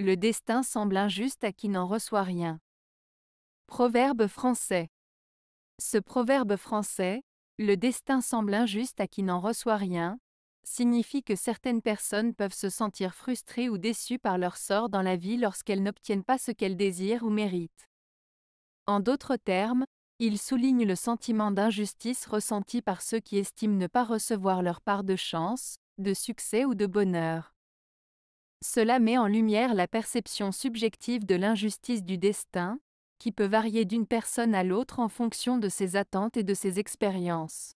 Le destin semble injuste à qui n'en reçoit rien. Proverbe français. Ce proverbe français, le destin semble injuste à qui n'en reçoit rien, signifie que certaines personnes peuvent se sentir frustrées ou déçues par leur sort dans la vie lorsqu'elles n'obtiennent pas ce qu'elles désirent ou méritent. En d'autres termes, il souligne le sentiment d'injustice ressenti par ceux qui estiment ne pas recevoir leur part de chance, de succès ou de bonheur. Cela met en lumière la perception subjective de l'injustice du destin, qui peut varier d'une personne à l'autre en fonction de ses attentes et de ses expériences.